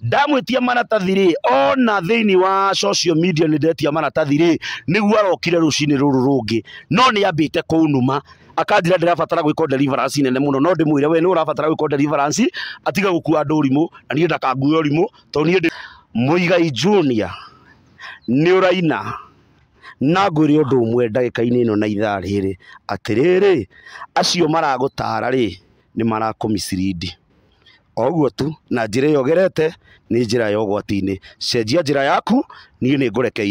ndamwitia maratathi rä ona thä wa social media ndetia maratathi rä nä arokire rå cinä rå rå rå ngä no nä ambä te kå numa akandira ndirabatara gwika deliverance nene muno no ndimwire we ni urabatara gwika deliverance atiga gukua ndurimu na nie ndakanguya urimu to nie muigai junior ni uraina na ngwire undu umwe ndagika-ini ino na ithaa riri atiriri acio maragutara ri ni marakumisiridi oguo tu na njä ra ä yo gerete nä njä ra ya cenjia njä yaku niä ni ngå ureke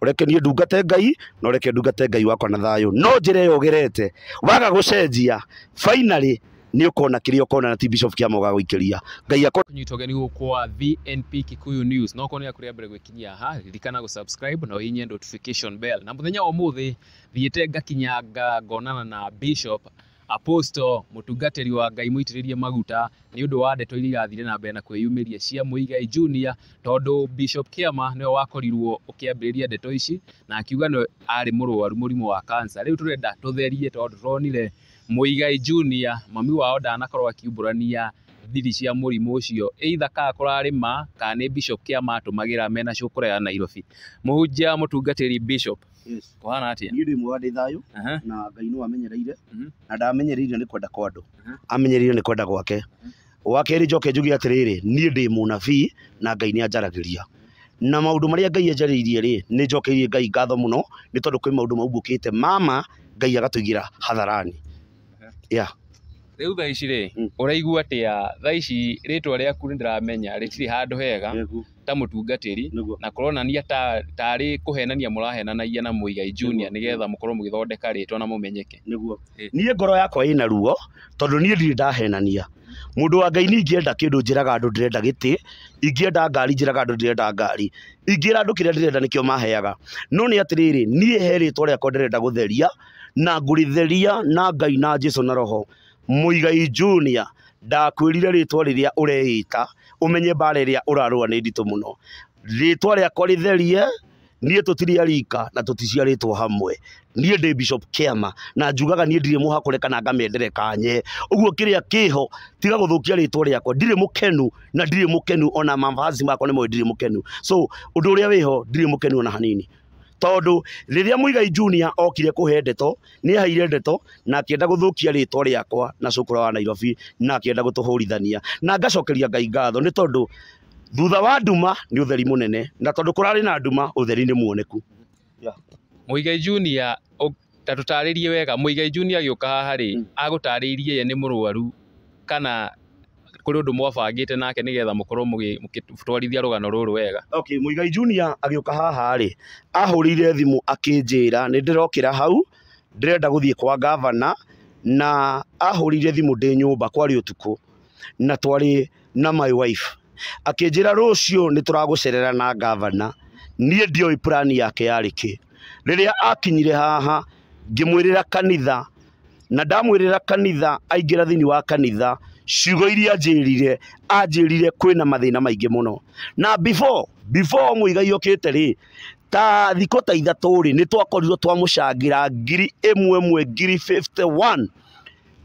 å reke niä ndungate ngai na å reke ndungate ngai wako na thayo no njä ra yo gerete waga gucenjia finally ni å kona kä rä kona na tbishop kä ama å gagå ikä ria ngai akånyita ũgeni gå kwa vnp kikuyu news no korwo nä akå rä mbere ha ririkana go subscribe na å hinye notification bell na muthenya omuthi thiete må thä thiä ngakinyanga ngonana na bishop aposto mutungatiri wa ngai muitiririe maguta ni undu wa ndeto iria irathire na mbere na kwiyumiria cia muigai junior tondu bishop kiama niwe wakorirwo ukiambiriria ndeto ici na akiuga no ari murwaru murimu wa cancer riu turenda tutherie tondu turonire muigai junior mami wao ndanakorwo akiumbũrania thiri cia murimu ucio either ka kurarima ka ni bishop kiamato magira mena cukura ya Nairobi muhunjia mutungatiri bishop yes. kuhana atia ni rimwe wa thayo na ngai no amenyereire uh mhm. -huh. na ndamenyereire ni kwenda kwa andu amenyereire ni kwenda gwake mhm. wa kerä njoke njuge atiriri ni ndi munafi na ngai nä anjaragäria na maundu maria ngai ajaririe ri ni njokeirie ngai ngatho må no nä tondå kwä maundu maubukite mama ngai agatugira hadharani hatharani yeah riu thaa ici rĩ mm. ũraigua atia thaa ici rĩtwa rĩaku nĩ ndĩramenya rĩtirĩ handũ hega ta mũtungatĩri na kũronania tarĩ kũhenania mũrahenanagia na Muigai Junior nĩgetha mũkorwo mũgĩthondeka rĩtwa na mũmenyeke nĩguo niĩ ngoro yakwa ĩna ruo tondũ niĩ ndirĩ ndahenania mũndũ wa ngai niĩ ingĩenda kĩndũ njĩraga andũ ndĩrenda gĩtĩ ingĩenda ngari njĩraga andũ ndĩrenda ngari ingĩra andũ kĩrĩa ndĩrenda nĩkĩo maheaga no nĩ atĩrĩrĩ niĩ he rĩtwa rĩakwa ndĩrenda gũtheria na ngũrĩtheria na ngai na jesũ na roho muigai junior ndakwirire ritwa riria ureita umenye mbara iria urarua ni nditu muno ritwa riakwa ritherie niä tå arika na tå ticiarä hamwe niä ndä bishop kiama na njugaga niä ndirä må hakå kana ngamendere kanye å guo kä rä a kä ho tiga guthukia thå kia rä two rä akwa ndirä må kenu na ndirä må kenu ona mavazi makwa nä moä ndirä må kenu so å ndå å rä a wä ho ndirä må kenu ona hanini tondu riria muigai junior okire kuhe ndeto ni haire ndeto na kienda guthukia ritwa riakwa na cukura wa Nairobi na kienda gutuhurithania na ngacokeria ngai ngatho ni tondu thutha wa nduma ni utheri munene na tondu kurari na nduma utheri ni muoneku yeah. muigai junior ta tutaririe wega muigai junior agioka haha ri hmm. agutaririe ye ni murwaru kana kuri undu mwabangite nake nigetha mukorwo mugitwarithia rugano ruru wega okay muigai junior agiuka haha ri ahurire thimu akinjira ni ndirokira hau ndirenda guthie kwa governor na ahurire thimu ndi nyumba kwari utuku na twari na my wife akinjira rucio ni turagucerera na gavana niä ndioi plan yake yarä kä rä rä a akinyire haha ngä mwä rä ra kanitha na ndamwä rä ra kanitha aingä ra thä wa kanitha ciugo iria anjĩrire anjĩrire kwĩna mathĩna maingĩ mũno na before before iga okĩte rĩ ta thikũ ta ithatũ rĩ nĩ twakorirwo twamũcangĩra ngiri ĩmwe mwe ngiri 51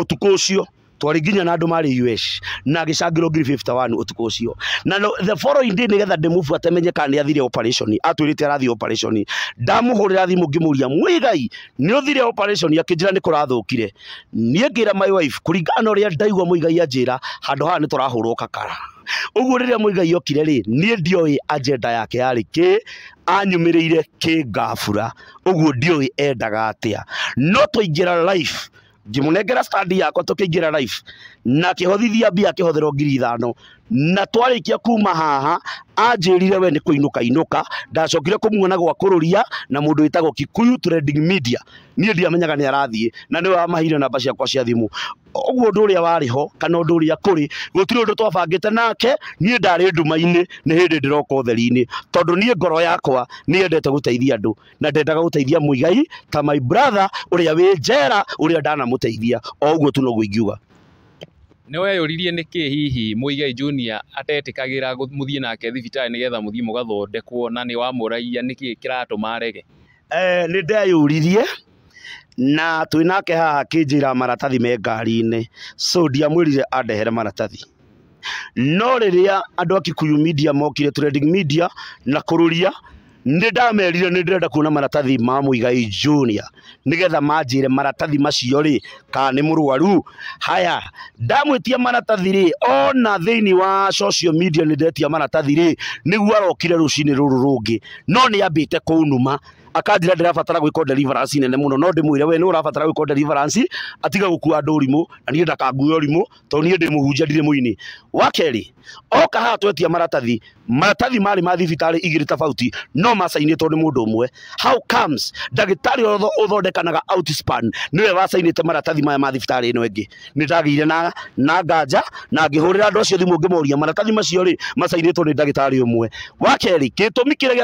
ũtukũ ũcio twari nginya na andu mari US na gicangirwo ngiri 51 utuko ucio na the following day nigetha ndimubu amenye kana ni athire operation atwirite arathire operation ndamuhurira thimu ngimuria mwigai ni uthire operation akinjira ni kurathukire nie ngira my wife kuringana uria ndaigua muigai anjira handu haha ni turahurwo kakara uguo riria muigai okire ri nie ndioi agenda yake yari ki anyumirire ki ngabura uguo ndioi endaga atia no twaingira life ngĩmũnengera stand yakwa tũkĩingĩra live na akĩhothithia mbia akĩhotherwo ngiri ithano na twarikia kuma haha anjirire we ni kuinuka inuka ndacokire kumuona gwa kururia na mundu witagwo Kikuyu Trading Media nie ndiamenyaga ni arathie na niwe amahire namba ciakwa cia thimu oguo ndu uria wari ho kana ndu uria kuri gutire ndu twabangite nake nie ndari ndumaini ni hindi ndiroko therini tondu nie ngoro yakwa ni yendete guteithia andu na ndendaga guteithia muigai ta my brother uria wi njera uria ndana muteithia uguo tu noguo ingiuga nä kä hihi Muigai Junior må thiä nake må thiä må gathondekwo na nĩ kä ratå marege nä ndeyå ririe na twä nake haha ra maratathi me ngari-inĩ so ndiamwĩrire andehere maratathi no rä rä a Kikuyu Media mokire trending media na ria nä ndamerire nä ndärenda kuona maratathi ma nä Junior nigetha re maratathi macio rä kana nä må haya ndamwä tia maratathi rä ona thä inä wa social media nä ndetia maratathi rä nä guo arokire rå cinä rå rå rå ngä no nä ambä te kå numa akanjira ndirabatara gwika deliverance nene muno no ndimwire we ni urabatara gwika deliverance atiga gukua andu urimu na nie ndakangue urimu tondå niä ndä må hunjia ndirä må inä wa kerä oka haha twetia maratathi maratathi mari ma thibitari igiri rä no macainätwo nä må ndå å mwe how comes ndagätarä å thondekanaga outspan ni we wacainä te maratathi maya ma thibitari ä no ni ngä na, na nganja na ngä hå rä ra andå acio thimå ngä maratathi macio ri macainätwo nä ndagä tarä å mwe wa kerä kä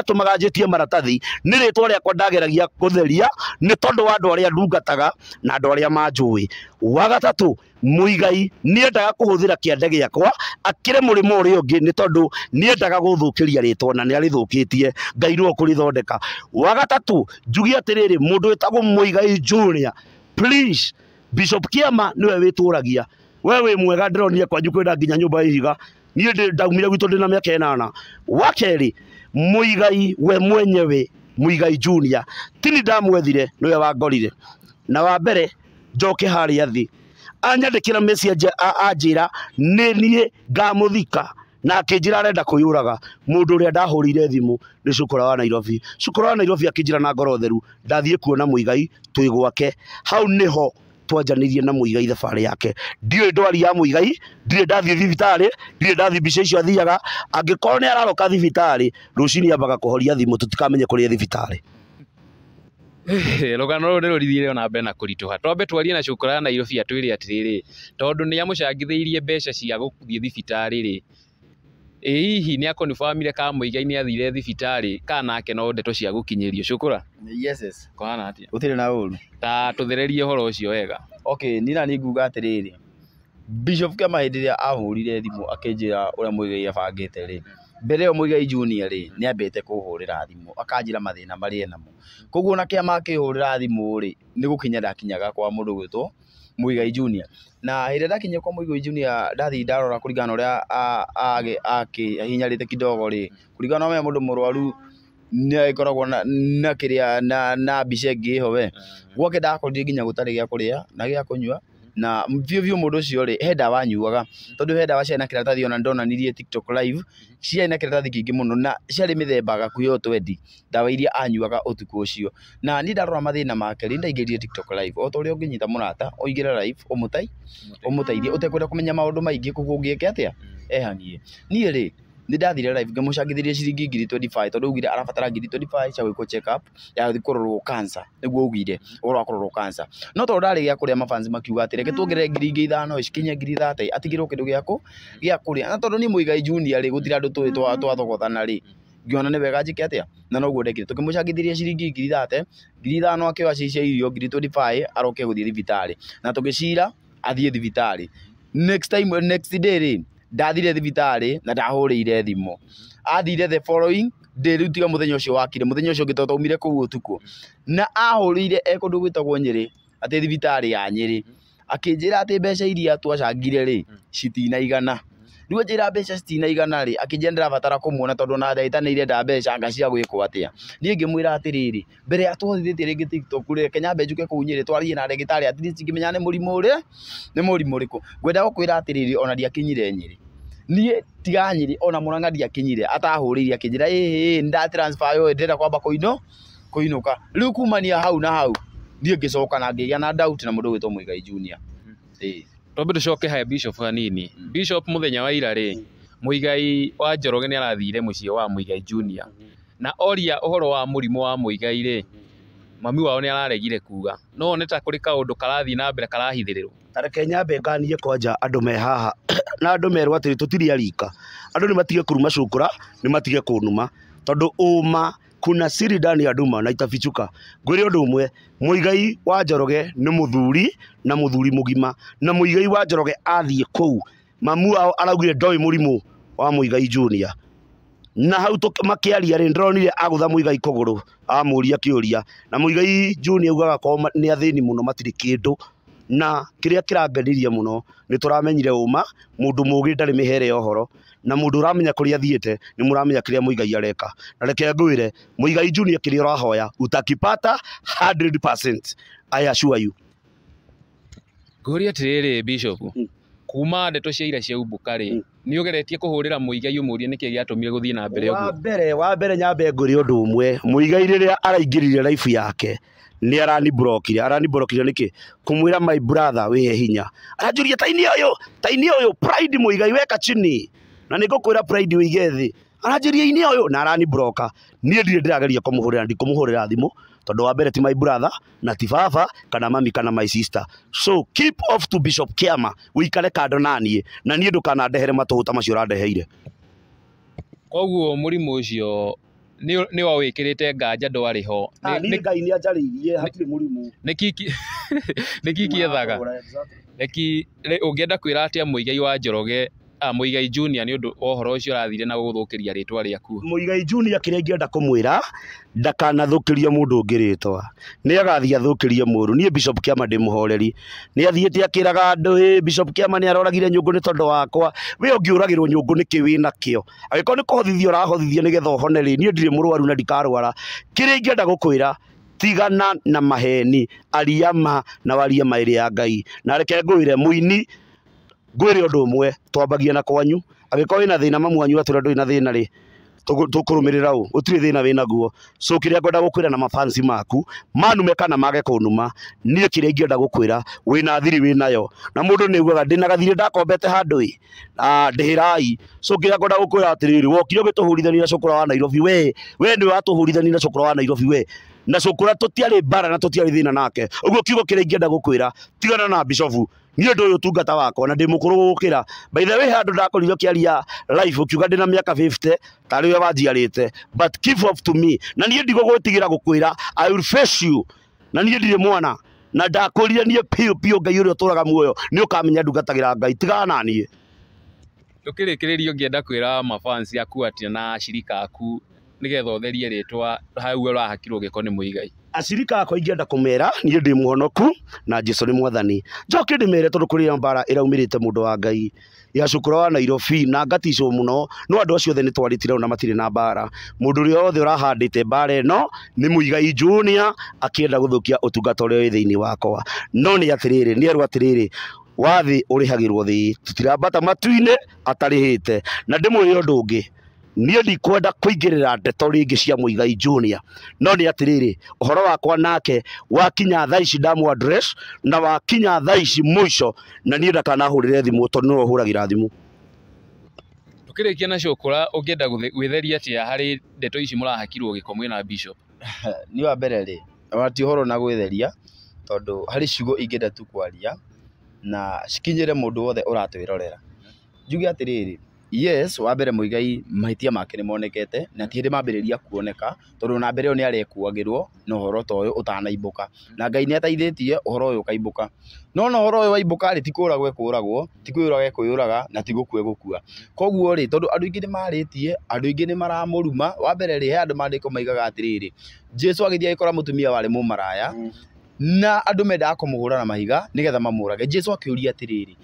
tå maratathi ni ritwa twa yakwa ndageragia kutheria ni tondu wa andu aria ndungataga na andu aria manjui wa gatatu muigai niendaga kuhuthira kiande giakwa akire murimo uri ungi ni tondu niendaga guthukiria ritwa na ni arithukitie ngai no kurithondeka wa gatatu njugi atiriri mundu witagwo muigai junior please bishop kiama niwe wituragia we wi mwega ndironie kwanyu kwina nginya nyumba ihiga niä ndaumire gwitå ndä na mä aka ä nana wakerä må igai we mwenyewe muigai junior tini ndamwethire niwe wangorire na wa mbere njoke harĩa thĩ anyandĩkĩra message anjĩra nĩ niĩ ngamuthika na akinjira arenda kuyuraga mundu uria ndahurire thimu ni cukura wa Nairobi cukura wa Nairobi akinjira na ngoro theru ndathie kuona muigai twigwake hau niho twanjanirie na muigai thabarä yake ndiå ndwari ya muigai ndirä ndathiä thibitarä ndirä ndathiä mbica icio athiaga angä korwo nä araroka thibitarä rå cinä ambaga kå horia thimå tå tikamenye kå rä a thibitarä rugano rå rå nä rå ona mbere na kå ritå ha twambe twarie na cåkora na irobia twä re tondu rä rä tondå nä amå irie mbeca cia gå thiä thibitarä rä ĩ hihi nä akonifamire ka mũigai nä athire thibitarĩ kanake no ndeto cia gũkinyĩrio cũkũra yeses kũhana atia gũtirĩ na ũru ta tũthererie ũhoro ũcio wega okay nina nĩ nguga atĩrĩrĩ bishop kĩa mahĩndĩ rĩrĩa ahũrire thimũ akĩnjĩra ũrĩa mũigai abangĩte rĩ mbere ĩyo mũigai junior rĩ nĩ ambĩte kũhũrĩra thimũ akanjĩra mathĩna marĩa enamo koguo na kĩama akĩhũrĩra thimũ rĩ nĩ gũkinya ndakinyaga kwa mũndũ gwĩtwo Muigai Junior na hä ä rä kwa Muigai Junior ndathi ndarora kå ringana na å rä a akä hinyarä te kidogo rä kå ringana me må ndå må rwaru nä koragwo na kä rä a na mbica ä ngä ho we mm. gwake ndakorire nginya gå tarä gä a kå rä a na gä a kå nyua na biå må ndå å cio he ndawa nyuaga tondå he ndawa ciarä na kä ratathi ona ndonanirie tiktok live ciarä na kä ratathi kä ingä må no na ciarä mä themba gakuä o twendi ndawa iria anyuaga å tukå å cio na ni ndarora mathä na make rä ndaingä tiktok live o ta å rä a å ngä nyita må rata å ingä re live å må tai å må teithie å tekwenda kå menya maå ndå maingä kå ngä ke atä a mm. ehanie niä rä ni ndathire live ngamucangithirie ciringi ngiri 25 ugire arabatara ngiri cia gwikwo check up ya guthi kurorwo cancer niguo ugire uhoro wa kurorwo cancer no tondu ndari gia kuria mafans makiuga atĩ reke mm. tuongerere ngiri ingĩ ithano ikinye ngiri thate atigirwo kindu giaku gia kuria na tondu ni muigai junior ri gutira andu tuwi twathogothana mm. ri ngiona nä wega njä ke atä a na noguo ndekire tå kä må cangithä ciringi ngiri thate ngiri ithano akä oya cicia irio ngiri aroke gå thiä thibitarä na tå gä cira athiä thibitarä next time next day rä ndathire thibitarä na ndahå rä ire thimå athire the following ndä rä u tiga må thenya å cio wakire må thenya å cio ngä totaumire kå u å tukå na ahå rä ire ekå ndå gwä tagwo nyä rä atä thibitarä ya nyä rä akä njä ra atä mbeca iria twacangire rä citinaigana rä u njä ra mbeca citinaigana rä akä njä ra ndä rabatara kå muona tondå na ndaitanä ire nda mbeca nga cia gwä kwo atä a niä ngä mwä ra atä rä rä mbere ya twahithä tie rä ngä tiktok rä kenya mbenjuke kå u nyä rä twararie na ndagä tarä atingä menya nä må rimå rä nä må rimå rä kå ngwendaga kwä ra atä rä rä ona ndiakinyire nyä rä niä tiganyiri rä ona må ranga ndiakinyire atahå rä ire akä njä ra ä nä ndä kwamba kå inå ka rä u kumania hau na hau ndiä ngä coka na ngä gä a na doubt na må ndå gwä two må igai junior hmm. tombä tå coke he bishop hanini hmm. bishop må thenya wa ira rä må igai wa njoroge nä arathire må ciä wa må igai junior hmm. na oria å horo wa må rimå wa må igai rä mami wao nä araregire kuga no one ta kå rä kaå karathiä na mbere karahithä rärwo nyambe nganiä kwanja andå me haha na andå merwo atä tå tiria arika andå nä matige kuruma cukura nä matige kå numa tondå å ma kuna siri ndani ya nduma na itafichuka ngwire undu umwe muigai wa njoroge ni muthuri na muthuri mugima na muigai wa njoroge athie kou mamu ao araugire ndoi murimu wa muigai junior na hau makiaria rĩ ndĩronire agũtha muigai kuguru amuria kiuria na muigai juni augaga ko ni athini muno matiri kindu na kiria kĩrangenirie muno ni turamenyire uma mundu mugi ndari mihere ya na mundu uramenya kũrĩa athiĩte ni muramenya kiria muigai areka na reke nguire muigai juni kiria ũrahoya utakipata 100% I assure you ngũria atĩrĩrĩ bishop mm kuma ndeto cia ira cia umbuka ri hmm. ni ugeretie kuhurira mũigai ũmũrie niki giatumire gũthiĩ na mbere wa mbere wa mbere nyambe ngũrĩ ũndũ ũmwe mũigai rĩrĩa araingirire life yake nĩ arani aranibrokire niki kumwira my brother he hinya aranjũria taini ũyũ taini ũyũ pride mũigai weka chini na niko kuira pride we gethi arajuria ini ũyũ na aranibroka niĩ ndirĩ ndĩrageria kũmũhũrĩra ndikũmũhũrĩra thimũ tondu wa mbere ti my brother na ti baba kana mami kana my sister so keep off to bishop kiama wikare kando naniä na niä ndukanadehere matå ta macio randeheire koguo å ucio nä wa wä kä rä te nganja ndwarä ho ah, ngai nä anjarä hatirä må rimå nä kiki ethaga nä ki å ngä enda kwä ra atä a må igai wa njoroge Ah, Muigai Junior ni å ndå wa å horo å na guthukiria ritwa riaku ria Muigai Junior kä rä kumwira ingĩenda kå mwä ra ndakanathå kä rie må ndå å bishop Kiama ndi muhoreri ni athiete akiraga athiä hi bishop Kiama ni aroragire nyungu ni nä wakwa we å nyungu ni kiwi na kio ngå ni kä urahothithia nakä o agä korwo nä kå getha å hone rä niä ndirä na ndikarwara kä rä gukwira tigana na maheni ariama na wariama mairi ya ngai na reke nguire muini ngwire undu umwe twambagia na kwanyu agikorwo wina thina mamwanyu atura nduri na thina ri tukurumirira u utire thina wina guo so kiria ngwenda gukwira na mafansi maku manume kana mage kunuma nie kiria ngienda gukwira wina thiri winayo na mundu ni ugaga ndina gathiri ndakombete handu i na ndihirai so kiria ngwenda gukwira atiriri wokire ugituhurithania na cukura wa Nairobi we we ni watuhurithania na cukura wa Nairobi we na cukura tutiarä bara na tutiarä thä na nake å kiugo kä ingienda gukwira tigana na bishofu niä ndå yå tungata wako na ndä gukira by the way gå kä ra baithe wä handå ndakoririo kä aria å kiuga ndä na mä aka tarä we wanjiarä na nie ndigå gwä gukwira i will face you na nie ndire mwana na ndakorire nie piu piu ngai å rä muoyo ni ukamenya kamenya ndungatagä ngai tigana na nie ukirikiriria rä kwira mafansi aku atä na shirika aku nigetha utherie ritwa hau urahakirwo giko ni muigai acirika akwa ingĩenda kumera niĩ ndi muhonoku na jesũ ni mwathani njoke ndĩmere tondu kuri na mbara ĩraumĩrĩte mũndũ wa ngai ya cukura wa nairobi na ngaticwo muno no andũ acio othe nĩ twarĩtire na matire na mbara mũndũ ũrĩa wothe ũrahandĩte mbara ĩno ni muigai junior akienda guthukia ũtungata ũrĩa wĩ thĩinĩ wakwa no ni atiriri ni erwo atiriri wathi ũrĩhagĩrwo thĩ tũtirambata matu-inĩ atarihite na ndĩmwĩre ũndũ ũngĩ niä ndikwenda kå ingä rä ra ndeto rä ngä cia må igai no nä atä rä rä å horo wakwa nake wakinya thaa ici address na wakinya thaa ici må ico na niä ndakanahå rä re thimå tondå nä hå ragä ra thimå tå kä rä kia nacio kå å gwä theria ndeto ici må rahakirwo gä na bishop ni wa mbere ri wati horo na gwitheria tondu hari harä ciugo tu kwaria na cikinyä re må wothe å ratwä njuge atiriri yes wambere muigai mahitia make ni monekete na ti hindi mambiriria kuoneka tondu na mbere yo ni arekuagirwo na horo ta uyu utanaimbuka na ngai ni ateithitie uhoro uyu ukaibuka no na uhoro uyu waimbuka ri ti kuragwo ekuragwo ti kwiyuraga ekwiyuraga na ti gukua kua koguo ri tondu andu aingi ni maritie andu aingi ni maramuruma wambere ri he andu mandiko maigaga atiriri jesu agithia agikora mutumia wari mumaraya mm na andå mendaga kå må hå ra na mahiga nä getha mamå rage jesu akä atä rä rä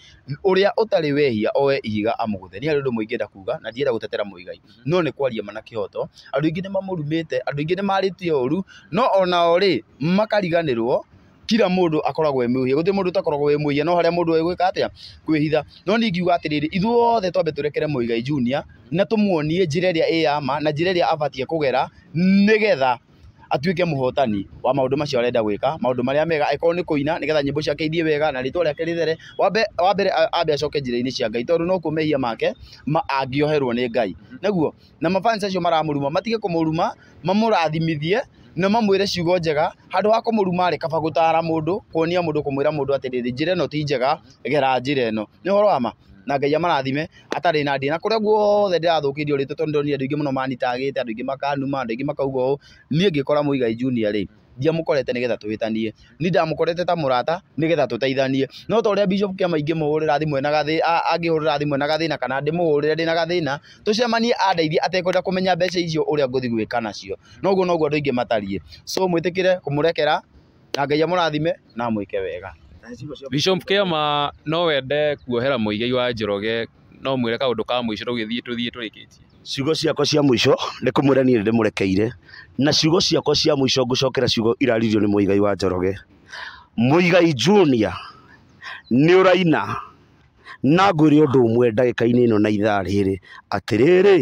å rä a å tarä wehia oe ihiga amå gå the nä harä å ndå må ingä enda kuga na ndienda gå tetera må igai mhm. no nä kwaria mana kä hoto andå aingä nä mamå rumä te andå aingä nä marä tie å ru no onao rä makariganä rwo kila mundu akoragwo e mwihia guthi mundu takoragwo e mwihia no haria mundu e gwika atia kwihitha no ningiuga atiriri ithuothe twambe turekere muigai junior na tumuonie njira iria i ya ma na njira iria abatie kugera nigetha atuike muhotani wa maundu macio arenda gwika maundu maria mega akorwo ni kuina nigetha nyimbo ciake ithie wega na ritwa riake rithere wa mbere ambe acoke njira-ini cia ngai tondu no kumehia make angioherwo ni ngai naguo na mafans acio maramuruma matige kumuruma mamurathimithie na mamwire ciugo njega handu wa kumuruma ri kaba gutara mundu kuonia mundu kumwira mundu atiriri njira ino ti njega gera njira ino ni horo ama na ngai amarathime atari na ndä na kå rä a guothe ndä rathå kä rie å rä te tondå ndonire andu aingä må no manitagä te makanuma andu aingä makauga å niä ngä kora må igai junior rä ndiamukorete nigetha tuhitanie ni ndamukorete ta murata nigetha tutaithanie no ta bishop kia maingi muhurira thimu na gathi angihurira thimu na gathina kana ndimuhurire ndi na gathina tucemanie andeithie atekwenda kumenya mbeca icio uria nguthi gwika nacio noguo noguo andu aingi matarie so mwitikire kumurekera na ngai amurathime na mwike wega Bishop ma no wende kuohera Mũigai wa Njoroge no mwĩre kaũndũ ka mũico tũgĩthiĩ tũthiĩ tũrĩkĩtie ciugo ciakwa cia mũico nĩ kũmwĩra niĩ nĩ ndĩmũrekeire na ciugo ciakwa cia mũico ngũcokera ciugo iraririo nĩ Mũigai wa Njoroge Mũigai Junior ni uraina na ngwĩre ũndũ ũmwe ndagĩka-inĩ ino na ithaa rĩrĩ atĩrĩrĩ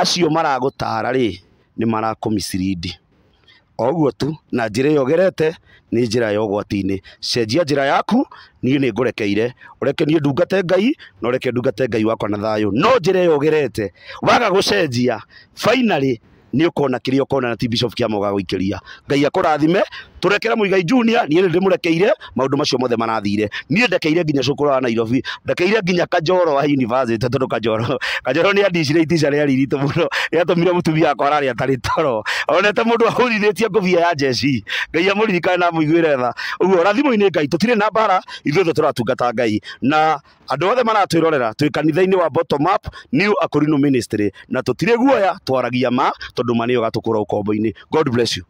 acio maragũtara rĩ nĩ marakũmicirindi oguo tu na njä ra ä yo gerete nä njä ra ya ũgwati-inä cenjia njä ra yaku niä nä ngå rekeire å reke niä ndungate ngai na å reke ndungate ngai wakwa na thayå no njä ra ä gerete waga gå cenjia finally ni ukona kona kä kona na ti kia moga amoga gå ikä ria ngai akå rathime tå rekere må igai junior niä nä ndä må rekeire maå ndå macio mothe marathire niä ndekeire nginya cukå wa nairobi ndekeire nginya kajoro wa university tondå kajoro kajoro ni andicire itica rä ariritå må no rä atå mire må tumia akwa ararä atarä toro onete må ndå ahå rirä tie ngå ya njeci ngai amå ririkane na må iguä re tha å guo rathimå-inä ngai tå na bara ithuä tå tå ratungata ngai na andå othe maratwä rorera twä kanitha-inä wa bottom up new akorinå ministry na tå tirä guoya twaragia ma tondå nduma nä ũgatũkũra ũkombo-inĩ god bless you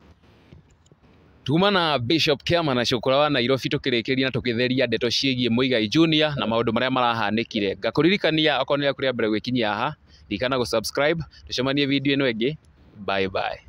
tuma na bishop kiama na cukura wa nairobi ria na theria ndeto ciigie muigai junior na marahanä kire ngakå ririkania okorwo nä rä kå rä mbere gwä kinyia haha ririkana gå tucemanie video ä no ä ngä bye bye